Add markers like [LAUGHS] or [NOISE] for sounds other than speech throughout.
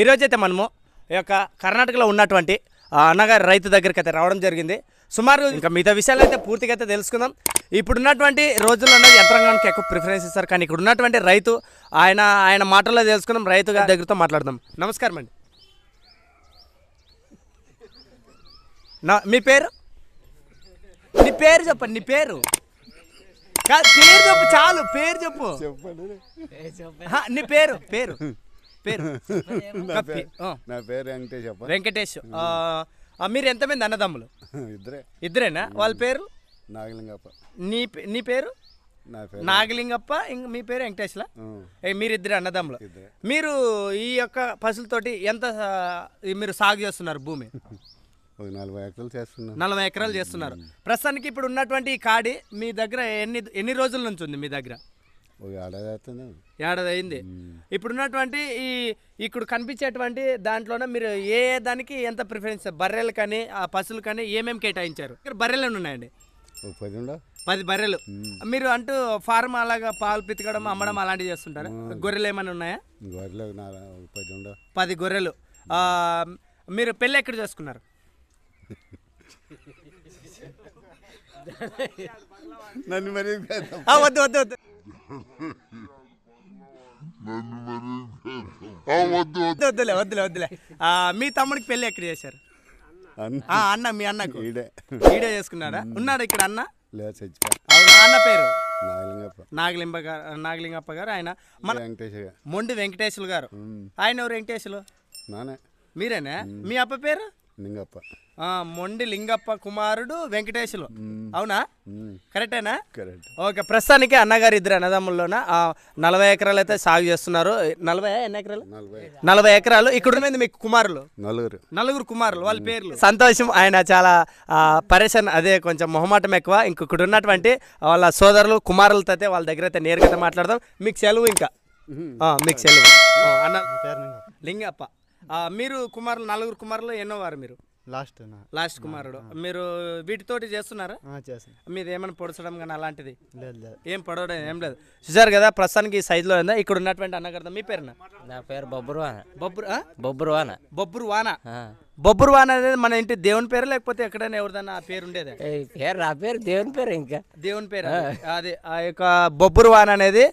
ఈరోజైతే మనము ఈ యొక్క కర్ణాటకలో ఉన్నటువంటి అన్నగారి రైతు దగ్గరికి అయితే రావడం జరిగింది సుమారు ఇంకా మిగతా విషయాలు అయితే పూర్తిగా అయితే తెలుసుకుందాం ఇప్పుడు ఉన్నటువంటి రోజుల్లో ఉన్నది యంత్రాంగానికి ఎక్కువ ప్రిఫరెన్స్ ఇస్తారు కానీ ఇక్కడ ఉన్నటువంటి రైతు ఆయన ఆయన మాటల్లో తెలుసుకుందాం రైతు గారి దగ్గరతో మాట్లాడదాం నమస్కారం అండి నా మీ పేరు నీ పేరు చెప్పండి నీ పేరు కాదు పేరు చెప్పు చాలు పేరు చెప్పు నీ పేరు పేరు [LAUGHS] పేరు నా పేరు నా పేరు వెంకటేష్ వెంకటేష్ మీరు ఎంతమంది అన్నదమ్ములు ఇద్దరే ఇద్దరేనా వాళ్ళ పేరు నాగలింగప్ప నీ నీ పేరు నాగలింగప్ప ఇంక మీ పేరు వెంకటేష్లా ఏ, మీరిద్దరు అన్నదమ్ములు మీరు ఈ యొక్క పసులతోటి ఎంత మీరు సాగు చేస్తున్నారు భూమి [LAUGHS] నలభై ఎకరాలు చేస్తున్నారు నలభై ఎకరాలు చేస్తున్నారు ప్రస్తుతానికి ఇప్పుడు ఉన్నటువంటి ఈ కాడి మీ దగ్గర ఎన్ని ఎన్ని రోజుల నుంచి ఉంది మీ దగ్గర ఏడాది అయింది ఇప్పుడున్నటువంటి ఈ ఇక్కడ కనిపించేటువంటి దాంట్లోనే మీరు ఏ దానికి ఎంత ప్రిఫరెన్స్ బర్రెలు కానీ ఆ పశువులు కానీ ఏమేమి కేటాయించారు ఇక్కడ బర్రెలు ఉన్నాయండి పది పది బర్రెలు మీరు అంటూ ఫార్మ్ అలాగా పాలు పితకడం అమ్మడం అలాంటివి చేస్తుంటారు గొర్రెలు ఏమైనా ఉన్నాయా గొర్రెలు పది గొర్రెలు మీరు పెళ్ళి ఎక్కడ చేసుకున్నారు నన్ను మరి వద్దు వద్దు వద్దు వద్దులే వద్దులే వద్దులే మీ తమ్ముడికి పెళ్లి ఎక్కడ చేశారు అన్న మీ అన్నకు ఈడే చేసుకున్నాడా ఉన్నాడు ఇక్కడ అన్న అన్న పేరు నాగలింబ గారు నాగలింగప్ప గారు ఆయన మన మొండి వెంకటేశ్వరు గారు ఆయన ఎవరు వెంకటేశ్వరు మీరేనా మీ అప్ప పేరు నింగప్ప మొండి లింగప్ప కుమారుడు వెంకటేశులు అవునా కరెక్టేనా ఓకే ప్రస్తుతానికి అన్నగారు ఇద్దరు అన్నదమ్ముల్లోన నలభై ఎకరాలు అయితే సాగు చేస్తున్నారు నలభై ఎన్ని ఎకరాలు నలభై ఎకరాలు ఇక్కడ ఉన్నది మీకు కుమారులు నలుగురు నలుగురు కుమారులు వాళ్ళ పేర్లు సంతోషం ఆయన చాలా పరేషన్ అదే కొంచెం మొహమాటం ఎక్కువ ఇంకొకటి ఉన్నటువంటి వాళ్ళ సోదరులు కుమారులతో అయితే వాళ్ళ దగ్గర అయితే నేరుగా మాట్లాడదాం మీకు సెలవు ఇంకా మీకు సెలవు అన్న లింగప్ప మీరు కుమారులు నలుగురు కుమారులు ఎన్నో వారు మీరు లాస్ట్ లాస్ట్ కుమారుడు మీరు వీటితోటి చేస్తున్నారా మీరు ఏమైనా పొడచడం కానీ అలాంటిది ఏం పొడవడం ఏం లేదు చూసారు కదా ప్రస్తుతానికి ఈ లో ఉందా ఇక్కడ ఉన్నటువంటి అన్నగర్ద మీ పేరున నా పేరు బొబ్బురు బొబ్బురు బొబ్బురు వాన బొబ్బురువాన్ అనేది మన ఇంటి దేవుని పేరు లేకపోతే ఎక్కడైనా ఎవరిదైనా ఆ పేరు ఉండేది పేరు ఆ పేరు దేవుని పేరు ఇంకా దేవుని పేరు అది ఆ యొక్క బొబ్బురువాన్ అనేది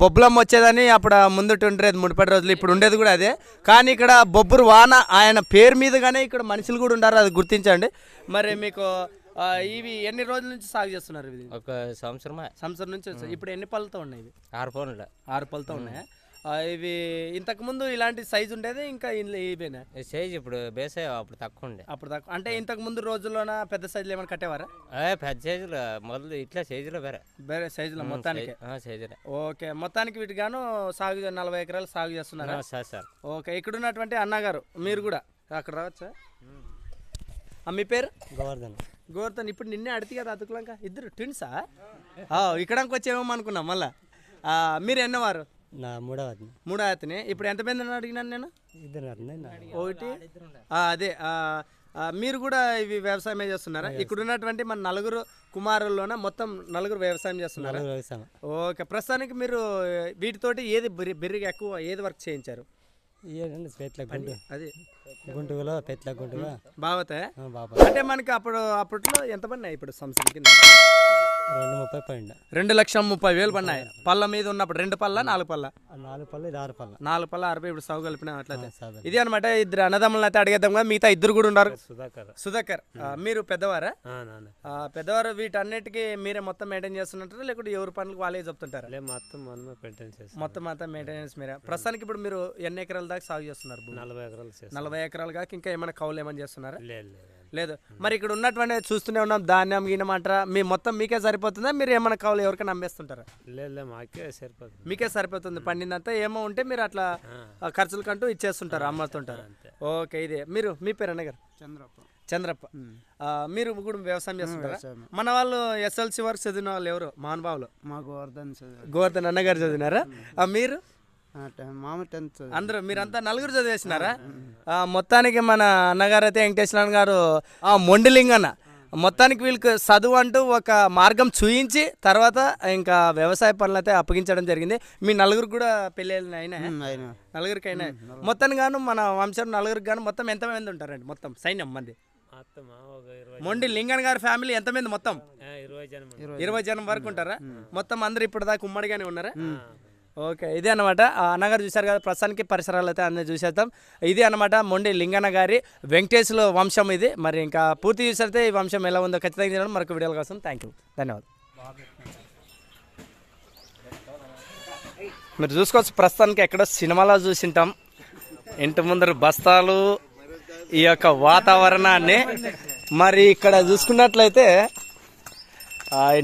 బొబ్బులమ్మ వచ్చేదని అప్పుడు ముందుటి ఉండేది మునిపడి రోజులు ఇప్పుడు ఉండేది కూడా అదే కానీ ఇక్కడ బొబ్బురు వాన ఆయన పేరు మీదుగానే ఇక్కడ మనుషులు కూడా ఉండారు అది గుర్తించండి మరి మీకు ఇవి ఎన్ని రోజుల నుంచి సాగు చేస్తున్నారు ఇది ఒక సంవత్సరమా సంవత్సరం నుంచి ఇప్పుడు ఎన్ని పళ్ళతో ఉన్నాయి ఆరు పళ్ళు ఆరు పళ్ళతో ఉన్నాయి ఇవి ఇంతకుముందు ఇలాంటి సైజు ఉండేది ఇంకా ఇవేనా సైజ్ ఇప్పుడు బేస్ అప్పుడు తక్కువ ఉండే అప్పుడు తక్కువ అంటే ఇంతకు ముందు రోజుల్లోన పెద్ద సైజులు ఏమైనా కట్టేవారా పెద్ద సైజులు మొదలు ఇట్లా సైజులో వేరే వేరే సైజులో మొత్తానికి సైజులో ఓకే మొత్తానికి వీటి గాను సాగు నలభై ఎకరాలు సాగు చేస్తున్నారు సార్ ఓకే ఇక్కడ ఉన్నటువంటి అన్నగారు మీరు కూడా అక్కడ రావచ్చా మీ పేరు గోవర్ధన్ గోవర్ధన్ ఇప్పుడు నిన్నే అడిగి కదా అతుకులంక ఇద్దరు ట్విన్సా ఇక్కడానికి వచ్చేమో అనుకున్నాం మళ్ళా మీరు ఎన్నవారు నా మూడవది మూడవతనే ఇప్పుడు ఎంతమంది అడిగినాను నేను ఇద్దరు ఒకటి అదే మీరు కూడా ఇవి వ్యవసాయమే చేస్తున్నారా ఇక్కడ ఉన్నటువంటి మన నలుగురు కుమారుల్లోన మొత్తం నలుగురు వ్యవసాయం చేస్తున్నారా ఓకే ప్రస్తుతానికి మీరు వీటితోటి ఏది బెర్రిగా ఎక్కువ ఏది వర్క్ చేయించారు అది పెట్ల అంటే మనకి అప్పుడు అప్పట్లో ఎంతమంది ఇప్పుడు సంవత్సరం రెండు లక్షల ముప్పై వేలు పడినాయి పళ్ళ మీద ఉన్నప్పుడు రెండు పళ్ళ నాలుగు పళ్ళ నాలుగు పళ్ళ ఇది ఆరు పళ్ళ నాలుగు పళ్ళ ఆరు ఇప్పుడు సాగు కలిపిన ఇది అనమాట ఇద్దరు అన్నదమ్ములను అయితే అడిగేద్దాం కదా మిగతా ఇద్దరు కూడా ఉన్నారు సుధాకర్ సుధాకర్ మీరు పెద్దవారా పెద్దవారు వీటన్నిటికి మీరే మొత్తం మెయింటైన్ చేస్తున్నట్టు లేకుంటే ఎవరి పనులకు వాళ్ళే చెప్తుంటారు మొత్తం మొత్తం మొత్తం మెయింటెనెన్స్ మీరే ప్రస్తుతానికి ఇప్పుడు మీరు ఎన్ని ఎకరాల దాకా సాగు చేస్తున్నారు నలభై ఎకరాలు నలభై ఎకరాలు కాక ఇంకా ఏమైనా కౌలు ఏమైనా చేస్తున్నారా లేదు లేదు మరి ఇక్కడ ఉన్నటువంటి చూస్తూనే ఉన్నాం ధాన్యం గీనం మీ మొత్తం మీకే సరిపోతుందా మీరు ఏమైనా కావాలి ఎవరికైనా అమ్మేస్తుంటారా లేదు మాకే సరిపోతుంది మీకే సరిపోతుంది పండిందంతా ఏమో ఉంటే మీరు అట్లా కంటూ ఇచ్చేస్తుంటారు అమ్మతుంటారు ఓకే ఇదే మీరు మీ పేరు అన్నగారు చంద్రప్ప చంద్రప్ప మీరు కూడా వ్యవసాయం చేస్తున్నారు మన వాళ్ళు ఎస్ఎల్సి వరకు చదివిన వాళ్ళు ఎవరు మహానుభావులు మా గోవర్ధన్ గోవర్ధన్ అన్నగారు చదివినారా మీరు మామ అందరూ మీరంతా నలుగురు చదివేసినారా మొత్తానికి మన అన్నగారు అయితే వెంకటేశ్వర గారు అన్న మొత్తానికి వీళ్ళకి చదువు అంటూ ఒక మార్గం చూయించి తర్వాత ఇంకా వ్యవసాయ పనులు అయితే అప్పగించడం జరిగింది మీ నలుగురు కూడా పెళ్ళి అయినా నలుగురికి అయినా మొత్తం గాను మన వంశం నలుగురికి గాను మొత్తం ఎంతమంది ఉంటారండి మొత్తం సైన్యం మంది మొండి లింగన్ గారి ఫ్యామిలీ ఎంతమంది మొత్తం ఇరవై జనం వరకు ఉంటారా మొత్తం అందరు ఇప్పుడు దాకా ఉమ్మడిగానే ఉన్నారా ఓకే ఇదే అనమాట అన్నగారు చూశారు కదా ప్రస్తుతానికి పరిసరాలు అయితే అన్నీ చూసేద్దాం ఇది అనమాట మొండి లింగన్న గారి వెంకటేశ్వర వంశం ఇది మరి ఇంకా పూర్తి చూసేస్తే ఈ వంశం ఎలా ఉందో ఖచ్చితంగా చేయడం మరొక వీడియోల కోసం థ్యాంక్ యూ ధన్యవాదాలు మీరు చూసుకోవచ్చు ప్రస్తుతానికి ఎక్కడో సినిమాలో చూసింటాం ఇంటి ముందర బస్తాలు ఈ యొక్క వాతావరణాన్ని మరి ఇక్కడ చూసుకున్నట్లయితే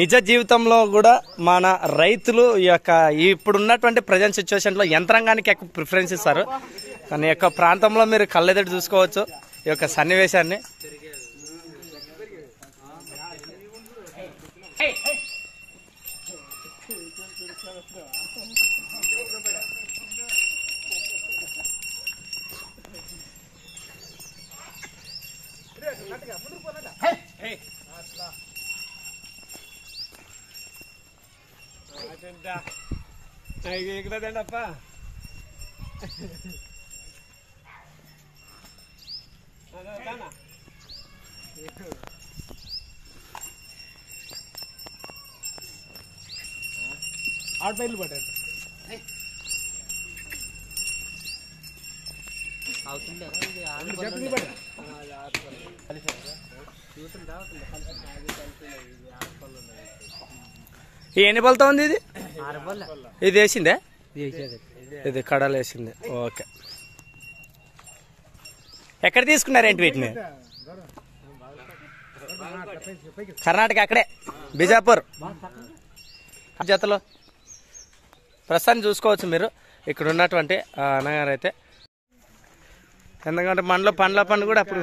నిజ జీవితంలో కూడా మన రైతులు ఈ యొక్క ఇప్పుడున్నటువంటి ప్రజెంట్ సిచ్యువేషన్లో యంత్రాంగానికి ఎక్కువ ప్రిఫరెన్స్ ఇస్తారు కానీ యొక్క ప్రాంతంలో మీరు కళ్ళెదటి చూసుకోవచ్చు ఈ యొక్క సన్నివేశాన్ని అట్లా ದಂಡ ಈಗ ಈಗಲೇ ದಂಡಪ್ಪ ಆಟ ಬೈಲ್ ಬಟ್ಟೆ అవుతుందా చూస్తుందా కలిసి కలిసి ఆడపళ్ళు ఉన్నాయి ఎన్ని పళ్ళతో ఉంది ఇది ఇది వేసిందే ఇది కడలు వేసింది ఓకే ఎక్కడ తీసుకున్నారేంటి వీటిని కర్ణాటక అక్కడే బిజాపూర్ జతలో ప్రస్తుతాన్ని చూసుకోవచ్చు మీరు ఇక్కడ ఉన్నటువంటి అన్నగారు అయితే ఎందుకంటే మనలో పండ్ల పండు కూడా అప్పుడు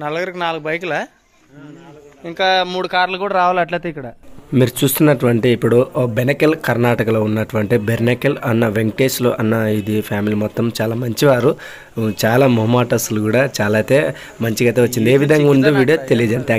నలుగురికి నాలుగు బైకులా ఇంకా మూడు కార్లు కూడా రావాలి అట్లయితే ఇక్కడ మీరు చూస్తున్నటువంటి ఇప్పుడు బెనకెల్ కర్ణాటకలో ఉన్నటువంటి బెర్నెకెల్ అన్న వెంకటేష్లు అన్న ఇది ఫ్యామిలీ మొత్తం చాలా మంచివారు చాలా మొహమాటస్లు కూడా చాలా అయితే మంచిగా అయితే వచ్చింది ఏ విధంగా ఉందో వీడియో తెలియజేయండి